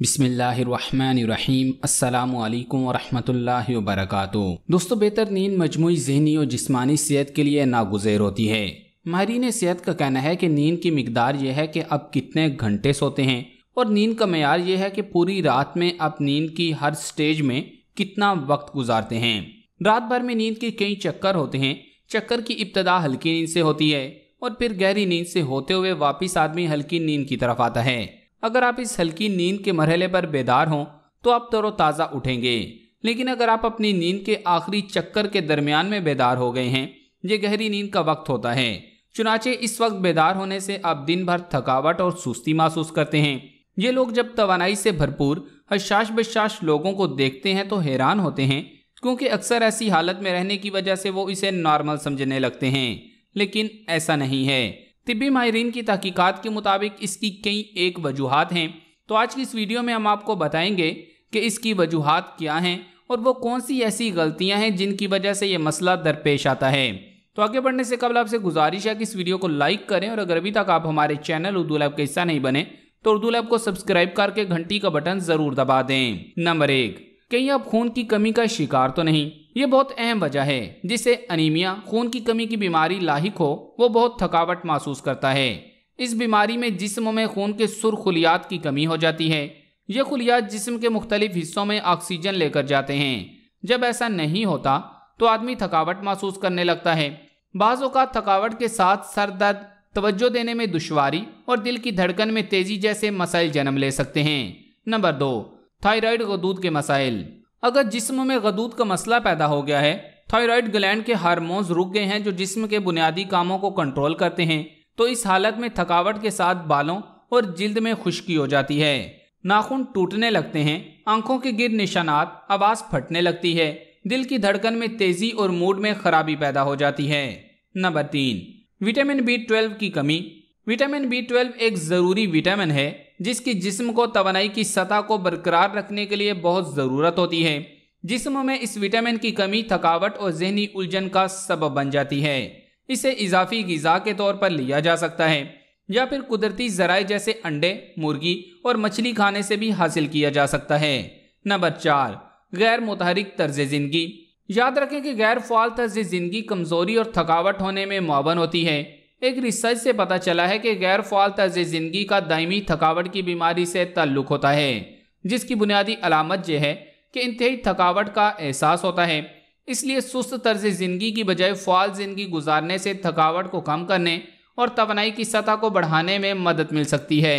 बिसमीम् अल्लाम वरहमतुल्लाहि वबरकातु दोस्तों बेहतर नींद मजमू जहनी और जिसमानी सेहत के लिए नागुजर होती है माहरीन सेहत का कहना है कि नींद की मकदार यह है कि अब कितने घंटे सोते हैं और नींद का मैार यह है कि पूरी रात में आप नींद की हर स्टेज में कितना वक्त गुजारते हैं रात भर में नींद के कई चक्कर होते हैं चक्कर की इब्तदा हल्की नींद से होती है और फिर गहरी नींद से होते हुए वापस आदमी हल्की नींद की तरफ आता है अगर आप इस हल्की नींद के मरहले पर बेदार हों तो आप तरोताज़ा उठेंगे लेकिन अगर आप अपनी नींद के आखिरी चक्कर के दरमियान में बेदार हो गए हैं ये गहरी नींद का वक्त होता है चुनाचे इस वक्त बेदार होने से आप दिन भर थकावट और सुस्ती महसूस करते हैं ये लोग जब तोानाई से भरपूर हशाश बशाश लोगों को देखते हैं तो हैरान होते हैं क्योंकि अक्सर ऐसी हालत में रहने की वजह से वो इसे नॉर्मल समझने लगते हैं लेकिन ऐसा नहीं है तिब्बी माहरीन की तहकीक़त के मुताबिक इसकी कई एक वजूहत हैं तो आज की इस वीडियो में हम आपको बताएंगे कि इसकी वजूहत क्या हैं और वो कौन सी ऐसी गलतियां हैं जिनकी वजह से ये मसला दरपेश आता है तो आगे बढ़ने से कबल आपसे गुजारिश है कि इस वीडियो को लाइक करें और अगर अभी तक आप हमारे चैनल उर्दू लैब का हिस्सा नहीं बने तो उर्दू लैब को सब्सक्राइब करके घंटी का बटन ज़रूर दबा दें नंबर एक कहीं आप खून की कमी का शिकार तो नहीं ये बहुत अहम वजह है जिससे अनिमिया खून की कमी की बीमारी लाक हो वो बहुत थकावट महसूस करता है इस बीमारी में जिस्म में खून के सुर खुलियात की कमी हो जाती है ये खुलियात जिस्म के मुख्तलिफ हिस्सों में ऑक्सीजन लेकर जाते हैं जब ऐसा नहीं होता तो आदमी थकावट महसूस करने लगता है बाज़ थकावट के साथ सर दर्द तवज्जो देने में दुशारी और दिल की धड़कन में तेज़ी जैसे मसाइल जन्म ले सकते हैं नंबर दो थायराइड गदूद के मसाइल अगर जिस्म में गदूद का मसला पैदा हो गया है थायराइड ग्लैंड के हार्मोन्स रुक गए हैं जो जिस्म के बुनियादी कामों को कंट्रोल करते हैं तो इस हालत में थकावट के साथ बालों और जिल्द में खुश्की हो जाती है नाखून टूटने लगते हैं आंखों के गिर निशानात आवाज फटने लगती है दिल की धड़कन में तेजी और मूड में खराबी पैदा हो जाती है नंबर तीन विटामिन बी ट्वेल्व की कमी विटामिन बी ट्वेल्व एक ज़रूरी विटामिन है जिसकी जिस्म को तोानाई की सतह को बरकरार रखने के लिए बहुत ज़रूरत होती है जिसम में इस विटामिन की कमी थकावट और जहनी उलझन का सबब बन जाती है इसे इजाफी गज़ा के तौर पर लिया जा सकता है या फिर कुदरती ज़राए जैसे अंडे मुर्गी और मछली खाने से भी हासिल किया जा सकता है नंबर चार गैर मुतहरक तर्ज ज़िंदगी याद रखें कि गैर फाल तर्ज ज़िंदगी कमज़ोरी और थकावट होने में मावन होती है एक रिसर्च से पता चला है कि गैर फाल तर्ज ज़िंदगी का दायमी थकावट की बीमारी से ताल्लुक़ होता है जिसकी बुनियादी अलामत यह है कि इंतहाई थकावट का एहसास होता है इसलिए सुस्त तर्ज ज़िंदगी की बजाय फाल ज़िंदगी गुजारने से थकावट को कम करने और तोनाई की सतह को बढ़ाने में मदद मिल सकती है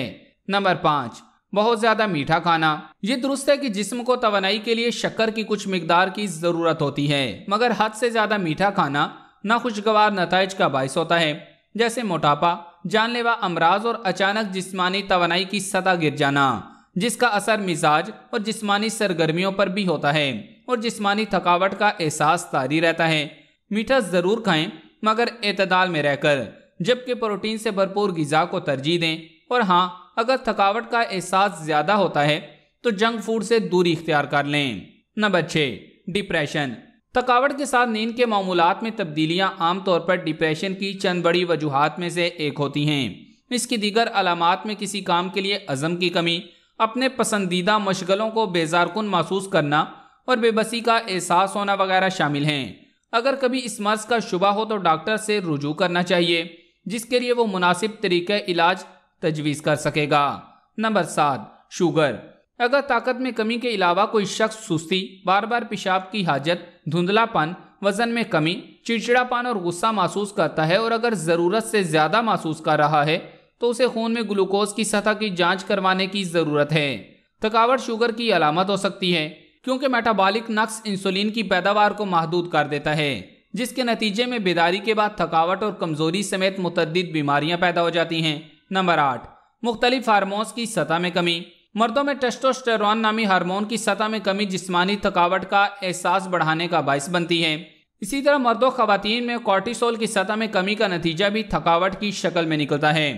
नंबर पाँच बहुत ज़्यादा मीठा खाना ये दुरुस्त है कि जिसम को तोानाई के लिए शक्कर की कुछ मकदार की ज़रूरत होती है मगर हद से ज़्यादा मीठा खाना नाखुशगवार नतज का बायस होता है जैसे मोटापा जानलेवा अमराज और अचानक जिस्मानी तवनाई की सतह गिर जाना जिसका असर मिजाज और जिस्मानी सरगर्मियों पर भी होता है और जिस्मानी थकावट का एहसास तारी रहता है मीठा ज़रूर खाएं मगर एतदाल में रहकर जबकि प्रोटीन से भरपूर गज़ा को तरजीह दें और हाँ अगर थकावट का एहसास ज़्यादा होता है तो जंक फूड से दूरी इख्तियार कर लें नंबर छः डिप्रेशन थकावट के साथ नींद के मामूलत में तब्दीलियाँ आमतौर पर डिप्रेशन की चंद बड़ी वजूहत में से एक होती हैं इसकी दीगर अलामत में किसी काम के लिए अज़म की कमी अपने पसंदीदा मशगलों को बेजारकुन महसूस करना और बेबसी का एहसास होना वगैरह शामिल हैं अगर कभी इस मर्ज का शुबा हो तो डॉक्टर से रुजू करना चाहिए जिसके लिए वो मुनासिब तरीके इलाज तजवीज़ कर सकेगा नंबर सात शुगर अगर ताकत में कमी के अलावा कोई शख्स सुस्ती बार बार पेशाब की हाजत धुंधलापन वजन में कमी चिड़चिड़ापन और गुस्सा महसूस करता है और अगर ज़रूरत से ज़्यादा महसूस कर रहा है तो उसे खून में ग्लूकोज की सतह की जांच करवाने की ज़रूरत है थकावट शुगर की अलामत हो सकती है क्योंकि मेटाबॉलिक नक्स इंसुलिन की पैदावार को महदूद कर देता है जिसके नतीजे में बेदारी के बाद थकावट और कमजोरी समेत मुतद बीमारियाँ पैदा हो जाती हैं नंबर आठ मुख्तलिफ हारमोन्स की सतह में कमी मर्दों में टेस्टोस्टेरॉन नामी हार्मोन की सतह में कमी जिस्मानी थकावट का एहसास बढ़ाने का बायस बनती है इसी तरह मर्दों खातन में कॉर्टिसोल की सतह में कमी का नतीजा भी थकावट की शक्ल में निकलता है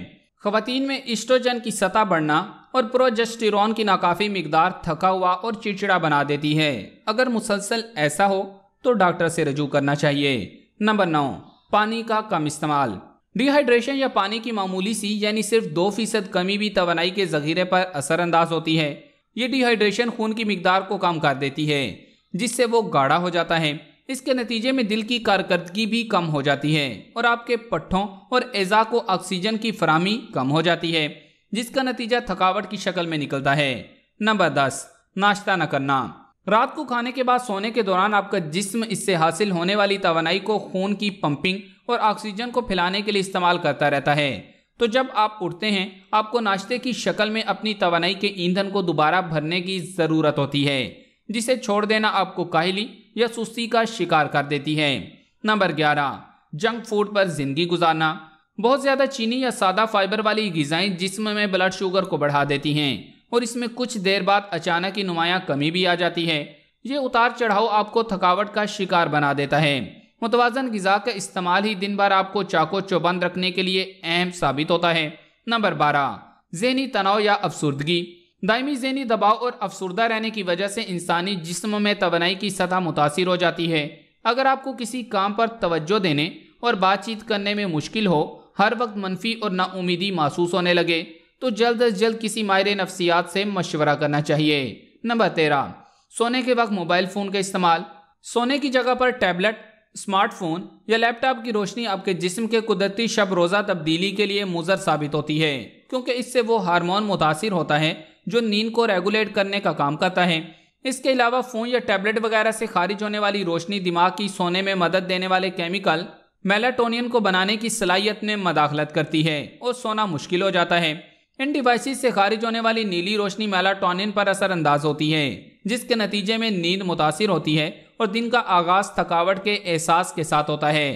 खातन में ईस्ट्रोजन की सतह बढ़ना और प्रोजेस्टिरॉन की नाकाफी मकदार थका हुआ और चिड़चिड़ा बना देती है अगर मुसलसल ऐसा हो तो डॉक्टर से रजू करना चाहिए नंबर नौ पानी का कम इस्तेमाल डिहाइड्रेशन या पानी की मामूली सी यानी सिर्फ दो फीसद कमी भी तोनाई के जखीरे पर असरअंदाज होती है ये डिहाइड्रेशन खून की मकदार को कम कर देती है जिससे वो गाढ़ा हो जाता है इसके नतीजे में दिल की कारकर्दगी भी कम हो जाती है और आपके पट्ठों और एज़ा को ऑक्सीजन की फरहमी कम हो जाती है जिसका नतीजा थकावट की शक्ल में निकलता है नंबर दस नाश्ता न करना रात को खाने के बाद सोने के दौरान आपका जिस्म इससे हासिल होने वाली तोनाई को खून की पंपिंग और ऑक्सीजन को फैलाने के लिए इस्तेमाल करता रहता है तो जब आप उठते हैं आपको नाश्ते की शक्ल में अपनी तोनाई के ईंधन को दोबारा भरने की ज़रूरत होती है जिसे छोड़ देना आपको काहली या सुस्ती का शिकार कर देती है नंबर ग्यारह जंक फूड पर ज़िंदगी गुजारना बहुत ज़्यादा चीनी या सादा फाइबर वाली गज़ाएँ जिसम में ब्लड शुगर को बढ़ा देती हैं और इसमें कुछ देर बाद अचानक ही नुमाया कमी भी आ जाती है ये उतार चढ़ाव आपको थकावट का शिकार बना देता है मुतवाजन गज़ा का इस्तेमाल ही दिन भर आपको चाको चौबंद रखने के लिए अहम साबित होता है नंबर बारह जहनी तनाव या अफसरदगी दायमी जहनी दबाव और अफसरदा रहने की वजह से इंसानी जिस्म में तोनाई की सतह मुतासर हो जाती है अगर आपको किसी काम पर तोज्जो देने और बातचीत करने में मुश्किल हो हर वक्त मनफी और नाउमीदी महसूस होने लगे तो जल्द अज जल्द किसी मायरे नफसियात से मशवरा करना चाहिए नंबर तेरह सोने के वक्त मोबाइल फ़ोन का इस्तेमाल सोने की जगह पर टैबलेट स्मार्टफोन या लैपटॉप की रोशनी आपके जिस्म के कुदरती शब रोज़ा तब्दीली के लिए मुजर साबित होती है क्योंकि इससे वो हार्मोन मुतासर होता है जो नींद को रेगुलेट करने का काम करता है इसके अलावा फ़ोन या टैबलेट वगैरह से खारिज होने वाली रोशनी दिमाग की सोने में मदद देने वाले केमिकल मेलाटोनियन को बनाने की सलाहियत में मदाखलत करती है और सोना मुश्किल हो जाता है इन डिवाइसिस से खारिज होने वाली नीली रोशनी मेलाटोनिन पर असरअंदाज होती है जिसके नतीजे में नींद मुतासर होती है और दिन का आगाज थकावट के एहसास के साथ होता है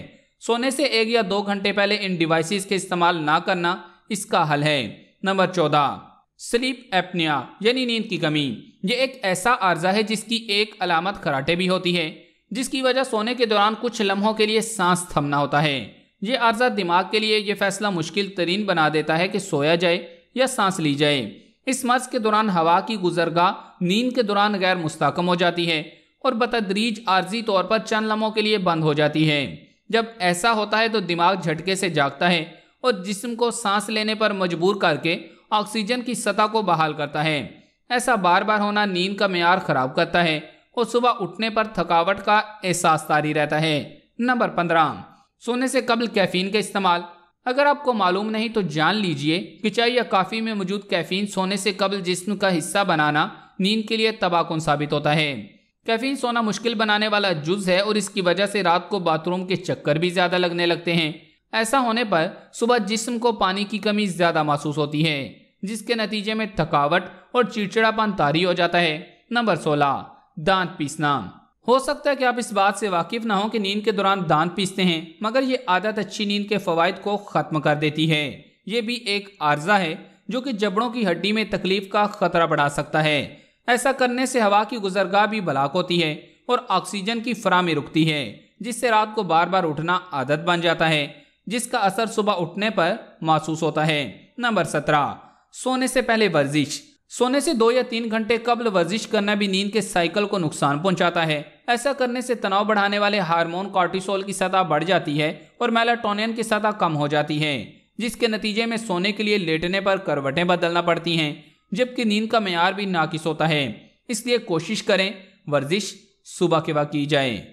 सोने से एक या दो घंटे पहले इन डिवाइसिस के इस्तेमाल ना करना इसका हल है नंबर चौदह स्लीप एपनिया यानी नींद की कमी ये एक ऐसा आर्जा है जिसकी एक अलामत खराटे भी होती है जिसकी वजह सोने के दौरान कुछ लम्हों के लिए सांस थमना होता है ये आर्जा दिमाग के लिए यह फैसला मुश्किल तरीन बना देता है कि सोया जाए या सांस ली जाए इस मर्ज के दौरान हवा की गुजरगा नींद के दौरान गैर मुस्तकम हो जाती है और बतदरीज आर्जी तौर पर चंद लम्हों के लिए बंद हो जाती है जब ऐसा होता है तो दिमाग झटके से जागता है और जिसम को सांस लेने पर मजबूर करके ऑक्सीजन की सतह को बहाल करता है ऐसा बार बार होना नींद का मैार ख़राब करता है और सुबह उठने पर थकावट का एहसास तारी रहता है नंबर पंद्रह सोने से कबल कैफीन का इस्तेमाल अगर आपको मालूम नहीं तो जान लीजिए कि चाय या काफ़ी में मौजूद कैफीन सोने से कबल जिस्म का हिस्सा बनाना नींद के लिए तबाकुन साबित होता है कैफीन सोना मुश्किल बनाने वाला जुज है और इसकी वजह से रात को बाथरूम के चक्कर भी ज़्यादा लगने लगते हैं ऐसा होने पर सुबह जिस्म को पानी की कमी ज़्यादा महसूस होती है जिसके नतीजे में थकावट और चिड़चिड़ापन तारी हो जाता है नंबर सोलह दांत पीसना हो सकता है कि आप इस बात से वाकिफ ना हो कि नींद के दौरान दांत पीसते हैं मगर ये आदत अच्छी नींद के फ़वाद को ख़त्म कर देती है ये भी एक आर्जा है जो कि जबड़ों की हड्डी में तकलीफ का खतरा बढ़ा सकता है ऐसा करने से हवा की गुजरगाह भी बलाक होती है और ऑक्सीजन की फरामी रुकती है जिससे रात को बार बार उठना आदत बन जाता है जिसका असर सुबह उठने पर महसूस होता है नंबर सत्रह सोने से पहले वर्जिश सोने से दो या तीन घंटे कबल वर्जिश करना भी नींद के साइकिल को नुकसान पहुंचाता है ऐसा करने से तनाव बढ़ाने वाले हार्मोन कॉर्टिसोल की सतह बढ़ जाती है और मेलाटोनियन की सतह कम हो जाती है जिसके नतीजे में सोने के लिए लेटने पर करवटें बदलना पड़ती हैं जबकि नींद का मैार भी नाकिस होता है इसलिए कोशिश करें वर्जिश सुबह के वक्त की जाए